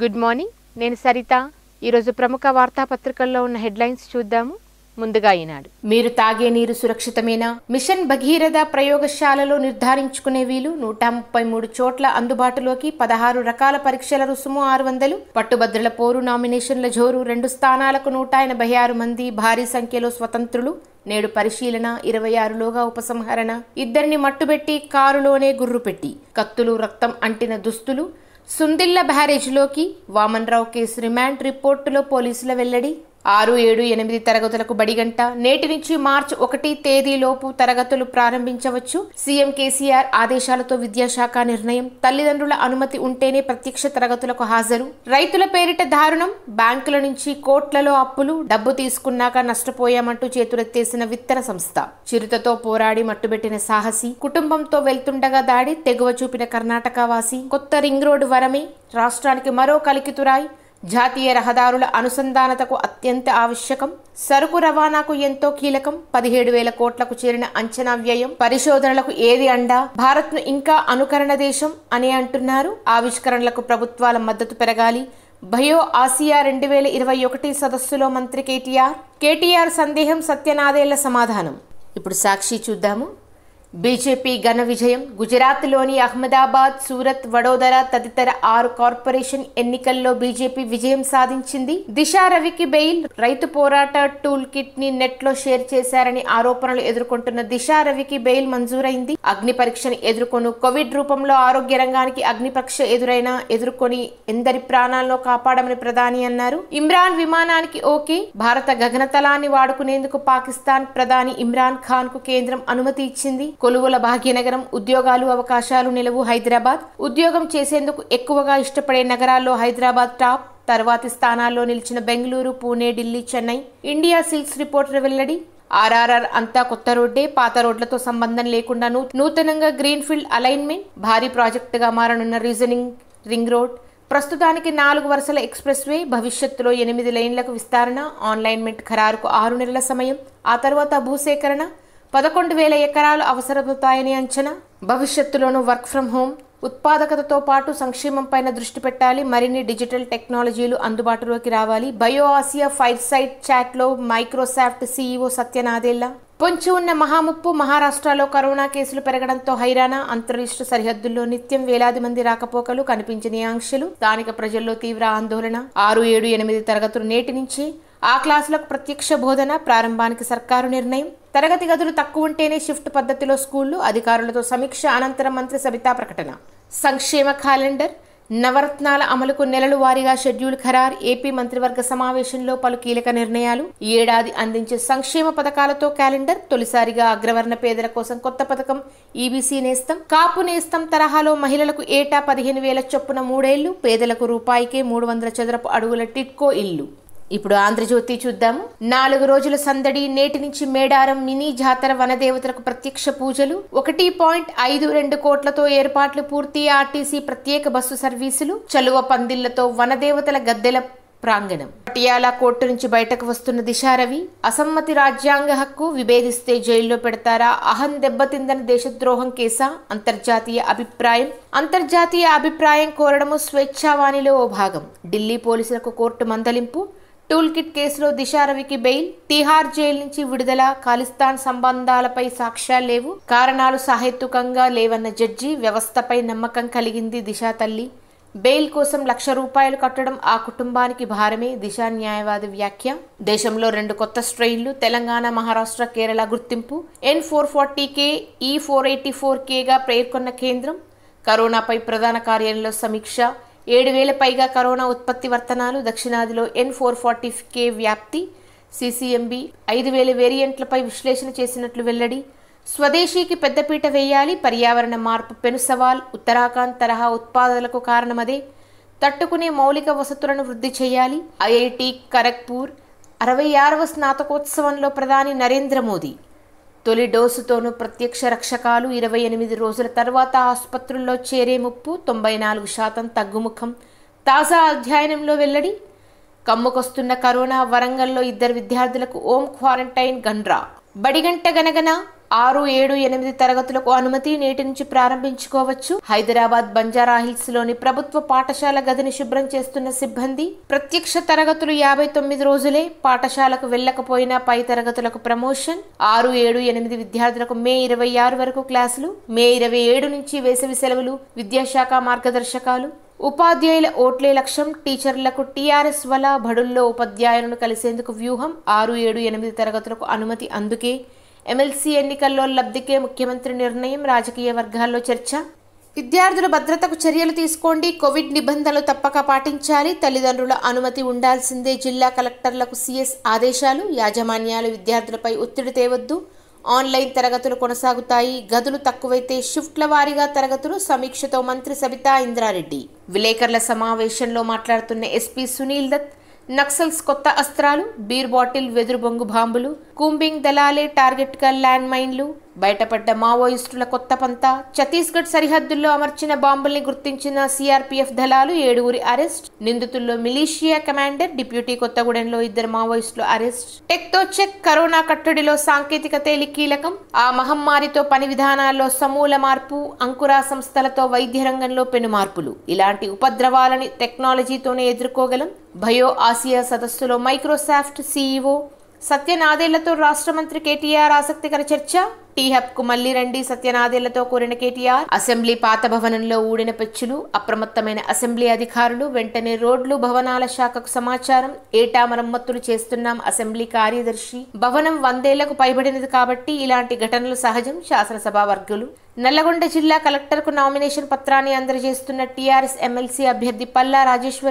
good morning నేను సరిత ఈరోజు ప్రముఖ వార్తాపత్రికల్లో ఉన్న హెడ్లైన్స్ చూద్దాము ముందుగా ఈనాడు మీరు తాగే నీరు సురక్షితమేనా మిషన్ భగీరథ ప్రయోగశాలలో నిర్ధారించుకునే వీలు నూట ముప్పై మూడు చోట్ల అందుబాటులోకి పదహారు రకాల పరీక్షల రుసుము ఆరు వందలు పట్టుభద్రుల పోరు నామినేషన్ల జోరు రెండు స్థానాలకు నూట ఎనభై ఆరు మంది భారీ సంఖ్యలో స్వతంత్రులు నేడు పరిశీలన ఇరవై ఆరులోగా ఉపసంహరణ ఇద్దరిని మట్టుబెట్టి కారులోనే గుర్రు పెట్టి కత్తులు రక్తం అంటిన దుస్తులు సుందిళ్ల బ్యారేజ్లోకి వామన్రావు కేసు రిమాండ్ రిపోర్టులో పోలీసుల వెల్లడి ఆరు ఏడు ఎనిమిది తరగతులకు బడిగంట నేటి నుంచి మార్చి ఒకటి తేదీలోపు తరగతులు ప్రారంభించవచ్చు సీఎం కేసీఆర్ ఆదేశాలతో విద్యాశాఖ నిర్ణయం తల్లిదండ్రుల అనుమతి ఉంటేనే ప్రత్యక్ష తరగతులకు హాజరు రైతుల పేరిట దారుణం బ్యాంకుల నుంచి కోట్లలో అప్పులు డబ్బు తీసుకున్నాక నష్టపోయామంటూ చేతులెత్తేసిన విత్తన సంస్థ చిరుతతో పోరాడి మట్టుబెట్టిన సాహసి కుటుంబంతో వెళ్తుండగా దాడి తెగువ చూపిన కర్ణాటక వాసి కొత్త రింగ్ రోడ్డు వరమే రాష్ట్రానికి మరో కలికితురాయి జాతీయ రహదారుల అనుసంధానతకు అత్యంత ఆవశ్యకం సరుకు రవాణాకు ఎంతో కీలకం పదిహేడు వేల కోట్లకు చేరిన అంచనా వ్యయం పరిశోధనలకు ఏది అండా భారత్ను ఇంకా అనుకరణ దేశం అని అంటున్నారు ఆవిష్కరణలకు ప్రభుత్వాల మద్దతు పెరగాలి భయో ఆసియా రెండు వేల ఇరవై ఒకటి సదస్సులో మంత్రి కేటీఆర్ కేటీఆర్ సందేహం సత్యనాదేళ్ల సమాధానం ఇప్పుడు సాక్షి చూద్దాము బీజేపీ ఘన విజయం గుజరాత్లోని అహ్మదాబాద్ సూరత్ వడోదర తదితర ఆరు కార్పొరేషన్ ఎన్నికల్లో బీజేపీ విజయం సాధించింది దిశ రవికి బెయిల్ రైతు పోరాట టూల్ కిట్ ని నెట్ లో షేర్ చేశారని ఆరోపణలు ఎదుర్కొంటున్న దిశ రవికి బెయిల్ మంజూరైంది అగ్ని పరీక్షను ఎదుర్కొను కోవిడ్ రూపంలో ఆరోగ్య రంగానికి అగ్ని పరీక్ష ఎదురైనా ఎదుర్కొని ఎందరి ప్రాణాలను కాపాడమని ప్రధాని అన్నారు ఇమ్రాన్ విమానానికి ఓకే భారత గగనతలాన్ని వాడుకునేందుకు పాకిస్తాన్ ప్రధాని ఇమ్రాన్ ఖాన్ కు కేంద్రం అనుమతి ఇచ్చింది కొలువుల భాగ్యనగరం ఉద్యోగాలు అవకాశాలు నిలవు హైదరాబాద్ ఉద్యోగం చేసేందుకు ఎక్కువగా ఇష్టపడే నగరాల్లో హైదరాబాద్ టాప్ తర్వాతి స్థానాల్లో నిలిచిన Bengaluru Pune Delhi Chennai India silks reporter వెల్లడి ఆర్ఆర్ఆర్ అంతా కొత్త రోడ్డే పాత రోడ్లతో సంబంధం లేకుండా నూతనంగా గ్రీన్ఫీల్డ్ అలైన్మెంట్ భారీ ప్రాజెక్టుగా మారనున్న రీజనింగ్ రింగ్ రోడ్ ప్రస్తుతానికి నాలుగు వరుసల ఎక్స్ప్రెస్ వే భవిష్యత్తులో ఎనిమిది లైన్లకు విస్తరణ ఆన్లైన్మెంట్ ఖరారుకు ఆరు నెలల సమయం ఆ తర్వాత భూసేకరణ పదకొండు వేల ఎకరాలు అవసరమవుతాయని అంచనా భవిష్యత్తులోనూ వర్క్ ఫ్రం హోమ్ ఉత్పాదకతతో పాటు సంక్షేమంపైన దృష్టి పెట్టాలి మరిన్ని డిజిటల్ టెక్నాలజీలు అందుబాటులోకి రావాలి బయో ఆసియా ఫైర్ సైట్ చాట్లో మైక్రోసాఫ్ట్ సీఈఓ సత్యనాదేల్లా పొంచి ఉన్న మహాముప్పు మహారాష్ట్రలో కరోనా కేసులు పెరగడంతో హైరాణ అంతరిష్ట సరిహద్దుల్లో నిత్యం వేలాది మంది రాకపోకలు కనిపించని ఆంక్షలు స్థానిక ప్రజల్లో తీవ్ర ఆందోళన ఆరు ఏడు ఎనిమిది తరగతులు నేటి నుంచి ఆ క్లాసులకు ప్రత్యక్ష బోధన ప్రారంభానికి సర్కారు నిర్ణయం తరగతి గదులు తక్కువ ఉంటేనే షిఫ్ట్ పద్ధతిలో స్కూళ్లు అధికారులతో సమీక్ష అనంతరం మంత్రి సబితా ప్రకటన సంక్షేమ క్యాలెండర్ నవరత్నాల అమలుకు నెలలు వారీగా షెడ్యూల్ ఖరారు ఏపీ మంత్రివర్గ సమావేశంలో పలు కీలక నిర్ణయాలు ఏడాది అందించే సంక్షేమ పథకాలతో క్యాలెండర్ తొలిసారిగా అగ్రవర్ణ పేదల కోసం కొత్త పథకం ఈబీసీ నేస్తం కాపు నేస్తం తరహాలో మహిళలకు ఏటా పదిహేను వేల చొప్పున మూడేళ్లు పేదలకు రూపాయికే మూడు వందల చదరపు అడుగుల టిట్కో ఇల్లు ఇప్పుడు ఆంధ్రజ్యోతి చూద్దాము నాలుగు రోజుల సందడి నేటి నుంచి మేడారం మినీ జాతర వనదేవతలకు ప్రత్యక్ష పూజలు ఒకటి పాయింట్ ఐదు రెండు కోట్లతో ఏర్పాట్లు పూర్తి ఆర్టీసీ ప్రత్యేక బస్సు సర్వీసులు చలువ పందిళ్లతో వనదేవతల గద్దెల ప్రాంగణం పటియాలా కోర్టు నుంచి బయటకు వస్తున్న దిశారవి అసమ్మతి రాజ్యాంగ హక్కు విభేదిస్తే జైల్లో పెడతారా అహం దెబ్బతిందని దేశద్రోహం కేసా అంతర్జాతీయ అభిప్రాయం అంతర్జాతీయ అభిప్రాయం కోరడము స్వేచ్ఛావాణిలో ఓ భాగం ఢిల్లీ పోలీసులకు కోర్టు మందలింపు టూల్ కిట్ కేసులో దిశారవికి బెయిల్ తిహార్ జైలు నుంచి విడుదల ఖాలిస్తాన్ సంబంధాలపై సాక్ష్యాలు లేవు కారణాలు సాహిత్యకంగా లేవన్న జడ్జి వ్యవస్థపై నమ్మకం కలిగింది దిశా తల్లి బెయిల్ కోసం లక్ష రూపాయలు కట్టడం ఆ కుటుంబానికి భారమే దిశా న్యాయవాది వ్యాఖ్య దేశంలో రెండు కొత్త స్ట్రెయిన్లు తెలంగాణ మహారాష్ట్ర కేరళ గుర్తింపు ఎన్ ఫోర్ ఫార్టీ కే ఈ ఫోర్ ఎయిటీ ఫోర్ కేగా పేర్కొన్న కేంద్రం కరోనాపై ప్రధాన కార్యాలయంలో సమీక్ష ఏడు వేల పైగా కరోనా ఉత్పత్తి వర్తనాలు దక్షిణాదిలో ఎన్ ఫోర్ ఫార్టీ కే వ్యాప్తి సిసిఎంబి ఐదు వేల వేరియంట్లపై విశ్లేషణ చేసినట్లు వెల్లడి స్వదేశీకి పెద్దపీట వేయాలి పర్యావరణ మార్పు పెను సవాల్ ఉత్తరాఖండ్ తరహా ఉత్పాదనలకు కారణమదే తట్టుకునే మౌలిక వసతులను వృద్ధి చేయాలి ఐఐటి ఖరగ్పూర్ అరవై ఆరవ స్నాతకోత్సవంలో ప్రధాని నరేంద్ర మోదీ తొలి డోసుతోనూ ప్రత్యక్ష రక్షకాలు ఇరవై ఎనిమిది రోజుల తర్వాత ఆసుపత్రుల్లో చేరే ముప్పు తొంభై నాలుగు శాతం తగ్గుముఖం తాజా అధ్యయనంలో వెల్లడి కమ్ముకొస్తున్న కరోనా వరంగల్లో ఇద్దరు విద్యార్థులకు ఓం క్వారంటైన్ గన్రా బడిగంట గనగన ఆరు ఏడు ఎనిమిది తరగతులకు అనుమతి నేటి నుంచి ప్రారంభించుకోవచ్చు హైదరాబాద్ హిల్స్ లోని ప్రభుత్వ పాఠశాల గదిని శుభ్రం చేస్తున్న సిబ్బంది ప్రత్యక్ష తరగతులు యాభై తొమ్మిది రోజులే పాఠశాలకు వెళ్లకపోయినా పై తరగతులకు ప్రమోషన్ ఆరు ఏడు ఎనిమిది విద్యార్థులకు మే ఇరవై ఆరు వరకు క్లాసులు మే ఇరవై ఏడు నుంచి వేసవి సెలవులు విద్యాశాఖ మార్గదర్శకాలు ఉపాధ్యాయుల ఓట్లే లక్ష్యం టీచర్లకు టీఆర్ఎస్ వల్ల బడుల్లో ఉపాధ్యాయులను కలిసేందుకు వ్యూహం ఆరు ఏడు ఎనిమిది తరగతులకు అనుమతి అందుకే ఎమ్మెల్సీ ఎన్నికల్లో లబ్ధికే ముఖ్యమంత్రి నిర్ణయం రాజకీయ వర్గాల్లో చర్చ విద్యార్థుల భద్రతకు చర్యలు తీసుకోండి కోవిడ్ నిబంధనలు తప్పక పాటించాలి తల్లిదండ్రుల అనుమతి ఉండాల్సిందే జిల్లా కలెక్టర్లకు సీఎస్ ఆదేశాలు యాజమాన్యాలు విద్యార్థులపై ఒత్తిడి తేవద్దు ఆన్లైన్ తరగతులు కొనసాగుతాయి గదులు తక్కువైతే షిఫ్ట్ల వారీగా తరగతులు సమీక్షతో మంత్రి సబితా ఇంద్రారెడ్డి విలేకరుల సమావేశంలో మాట్లాడుతున్న ఎస్పీ సునీల్ దత్ నక్సల్స్ కొత్త అస్త్రాలు బీర్ బాటిల్ వెదురు బొంగు బాంబులు కూంబింగ్ దళాలే టార్గెట్గా ల్యాండ్ మైన్లు బయటపడ్డ మావోయిస్టుల కొత్త పంత ఛత్తీస్గఢ్ సరిహద్దుల్లో అమర్చిన బాంబుల్ని గుర్తించిన సీఆర్పీఎఫ్ దళాలు ఏడుగురి అరెస్ట్ నిందితుల్లో మిలీషియా కమాండర్ డిప్యూటీ కొత్తగూడెంలో ఇద్దరు మావోయిస్టులు అరెస్ట్ టెక్తో చెక్ కరోనా కట్టడిలో సాంకేతికతేలి కీలకం ఆ మహమ్మారితో పని విధానాల్లో సమూల మార్పు అంకురా సంస్థలతో వైద్య రంగంలో పెను మార్పులు ఇలాంటి ఉపద్రవాలని టెక్నాలజీతోనే ఎదుర్కోగలం భయో ఆసియా సదస్సులో మైక్రోసాఫ్ట్ సీఈఓ సత్యనాదేళ్లతో రాష్ట్ర మంత్రి కేటీఆర్ ఆసక్తికర చర్చ టీహబ్ కు మళ్లీ రండి సత్యనాదేళ్లతో కూరిన కేటీఆర్ అసెంబ్లీ పాత భవనంలో ఊడిన పెచ్చులు అప్రమత్తమైన అసెంబ్లీ అధికారులు వెంటనే రోడ్లు భవనాల శాఖకు సమాచారం ఏటా మరమ్మతులు చేస్తున్నాం అసెంబ్లీ కార్యదర్శి భవనం వందేళ్లకు పైబడినది కాబట్టి ఇలాంటి ఘటనలు సహజం శాసనసభ వర్గులు నల్లగొండ జిల్లా కలెక్టర్కు నామినేషన్ పత్రాన్ని అందజేస్తున్న టీఆర్ఎస్ ఎమ్మెల్సీ అభ్యర్థి పల్లా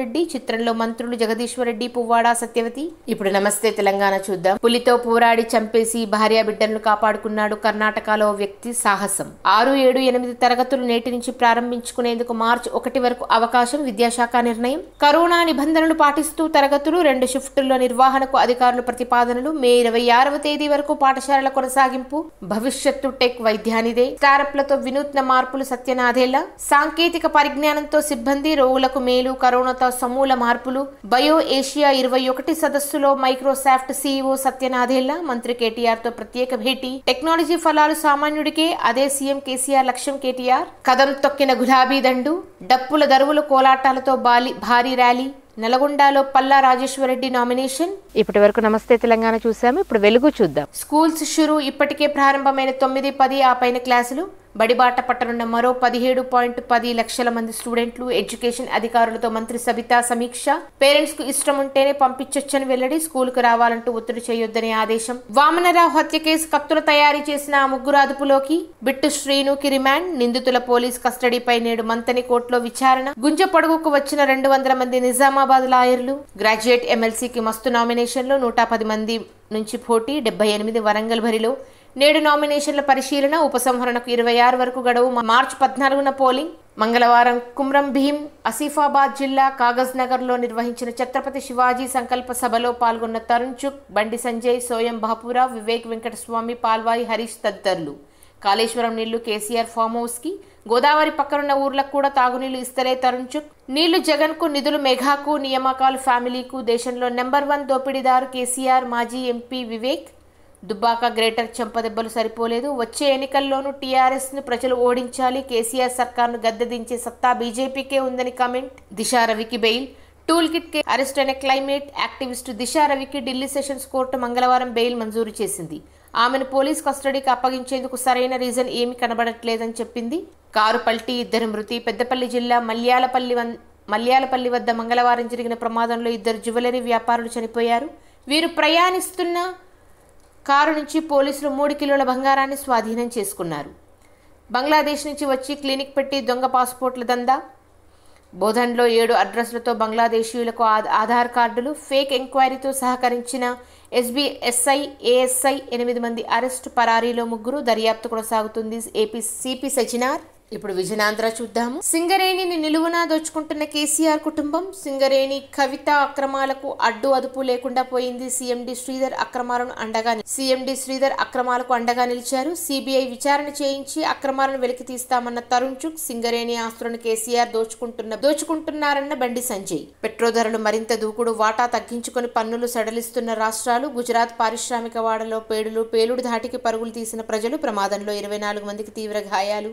రెడ్డి చిత్రంలో మంత్రులు జగదీశ్వరరెడ్డి పువ్వాడా సత్యవతి ఇప్పుడు నమస్తే తెలంగాణ చూద్దాం పులితో పోరాడి చంపేసి భార్య బిడ్డలను కాపాడుకున్నాడు కర్ణాటకలో వ్యక్తి సాహసం ఆరు ఏడు ఎనిమిది తరగతులు నేటి నుంచి ప్రారంభించుకునేందుకు మార్చి ఒకటి వరకు అవకాశం విద్యాశాఖ నిర్ణయం కరోనా నిబంధనలు పాటిస్తూ తరగతులు రెండు షిఫ్టుల్లో నిర్వహణకు అధికారులు ప్రతిపాదనలు మే ఇరవై ఆరవ తేదీ వరకు పాఠశాలల కొనసాగింపు భవిష్యత్తు టెక్ వైద్యానిదే స్టార్ మార్పులతో వినూత్న మార్పులు సత్యనాథేలా సాంకేతిక పరిజ్ఞానంతో సిబ్బంది రోగులకు మేలు కరోనాతో సమూల మార్పులు బయో ఏషియా ఇరవై ఒకటి సదస్సులో మైక్రోసాఫ్ట్ సీఈఓ సత్యనాథేలా మంత్రి కేటీఆర్ తో ప్రత్యేక భేటీ టెక్నాలజీ ఫలాలు సామాన్యుడికే అదే సీఎం కేసీఆర్ లక్ష్యం కేటీఆర్ కదం తొక్కిన గులాబీ దండు డప్పుల దరువుల కోలాటాలతో బాలి భారీ ర్యాలీ నల్గొండలో పల్లా రాజేశ్వరరెడ్డి నామినేషన్ ఇప్పటి వరకు నమస్తే తెలంగాణ చూసాము ఇప్పుడు వెలుగు చూద్దాం స్కూల్స్ షురు ఇప్పటికే ప్రారంభమైన తొమ్మిది పది ఆ పైన క్లాసులు బడిబాట పట్టనున్న మరో పదిహేడు పాయింట్ పది లక్షల మంది స్టూడెంట్లు ఎడ్యుకేషన్ అధికారులతో మంత్రి సబితా సమీక్ష పేరెంట్స్ కు ఇష్టం ఉంటేనే పంపించొచ్చని వెల్లడి స్కూల్కు రావాలంటూ ఒత్తిడి చేయొద్దని ఆదేశం వామనరావు హత్య కేసు కత్తుల తయారీ చేసిన ముగ్గురు అదుపులోకి బిట్టు శ్రీనుకి రిమాండ్ నిందితుల పోలీస్ కస్టడీపై నేడు మంతని కోర్టులో విచారణ గుంజ పొడుగుకు వచ్చిన రెండు వందల మంది నిజామాబాద్ లాయర్లు గ్రాడ్యుయేట్ ఎమ్మెల్సీకి మస్తు నామినేషన్లో నూట పది మంది నుంచి పోటీ డెబ్బై ఎనిమిది వరంగల్ భరిలో నేడు నామినేషన్ల పరిశీలన ఉపసంహరణకు ఇరవై ఆరు వరకు గడువు మార్చి పద్నాలుగున పోలింగ్ మంగళవారం కుమ్రం భీం అసిఫాబాద్ జిల్లా కాగజ్ లో నిర్వహించిన ఛత్రపతి శివాజీ సంకల్ప సభలో పాల్గొన్న తరుణ్ చుక్ బండి సంజయ్ సోయం బాపురా వివేక్ వెంకటస్వామి పాల్వాయి హరీష్ తదితరులు కాళేశ్వరం నీళ్లు కేసీఆర్ ఫామ్ కి గోదావరి పక్కనున్న ఊర్లకు కూడా తాగునీళ్లు ఇస్తలే తరుణ్ చుక్ నీళ్లు జగన్కు నిధులు మెఘాకు నియామకాలు ఫ్యామిలీకు దేశంలో నెంబర్ వన్ దోపిడీదారు కేసీఆర్ మాజీ ఎంపీ వివేక్ దుబ్బాక గ్రేటర్ చెంపదెబ్బలు సరిపోలేదు వచ్చే ఎన్నికల్లోనూ టీఆర్ఎస్ను ప్రజలు ఓడించాలి కేసీఆర్ సర్కార్ను గద్దెదించే సత్తా బీజేపీకే ఉందని కామెంట్ దిశారవికి రవికి బెయిల్ టూల్ కిట్ కే అరెస్ట్ అయిన క్లైమేట్ యాక్టివిస్ట్ దిశారవికి రవికి ఢిల్లీ సెషన్స్ కోర్టు మంగళవారం బెయిల్ మంజూరు చేసింది ఆమెను పోలీస్ కస్టడీకి అప్పగించేందుకు సరైన రీజన్ ఏమీ కనబడట్లేదని చెప్పింది కారు పల్టీ ఇద్దరు మృతి పెద్దపల్లి జిల్లా మల్యాలపల్లి మల్యాలపల్లి వద్ద మంగళవారం జరిగిన ప్రమాదంలో ఇద్దరు జ్యువెలరీ వ్యాపారులు చనిపోయారు వీరు ప్రయాణిస్తున్న కారు నుంచి పోలీసులు మూడు కిలోల బంగారాన్ని స్వాధీనం చేసుకున్నారు బంగ్లాదేశ్ నుంచి వచ్చి క్లినిక్ పెట్టి దొంగ పాస్పోర్ట్ల దందా బోధన్లో ఏడు అడ్రస్లతో బంగ్లాదేశీయులకు ఆధార్ కార్డులు ఫేక్ ఎంక్వైరీతో సహకరించిన ఎస్బీఎస్ఐ ఏఎస్ఐ ఎనిమిది మంది అరెస్టు పరారీలో ముగ్గురు దర్యాప్తు కొనసాగుతుంది ఏపీ సిపి సచినార్ ఇప్పుడు విజయనాంధ్ర చూద్దాము సింగరేణిని నిలువునా దోచుకుంటున్న కేసీఆర్ కుటుంబం సింగరేణి కవిత అక్రమాలకు అడ్డు అదుపు లేకుండా పోయింది సీఎండి శ్రీధర్ అక్రమాలను అండగా సీఎండి శ్రీధర్ అక్రమాలకు అండగా నిలిచారు సిబిఐ విచారణ చేయించి అక్రమాలను వెలికి తీస్తామన్న తరుణ్ చుక్ సింగరేణి ఆస్తులను కేసీఆర్ దోచుకుంటున్న దోచుకుంటున్నారన్న బండి సంజయ్ పెట్రోల్ ధరలు మరింత దూకుడు వాటా తగ్గించుకుని పన్నులు సడలిస్తున్న రాష్ట్రాలు గుజరాత్ పారిశ్రామిక వాడలో పేడులు పేలుడు ధాటికి పరుగులు తీసిన ప్రజలు ప్రమాదంలో ఇరవై నాలుగు మందికి తీవ్ర గాయాలు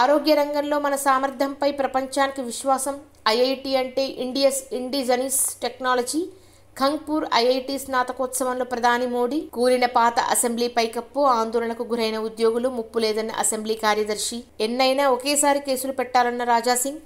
ఆరోగ్య రంగంలో మన సామర్థ్యంపై ప్రపంచానికి విశ్వాసం ఐఐటి అంటే India's indigenous technology Kharagpur IIT స్నాతకోత్సవంలో ప్రధాని మోడీ కూలిన పాత అసెంబ్లీ పైకప్పు ఆందోళనకు గురైన ఉద్యోగులు ముప్పు లేదన్న అసెంబ్లీ కార్యదర్శి ఎన్నైనా ఒకేసారి కేసులు పెట్టాలన్న రాజాసింగ్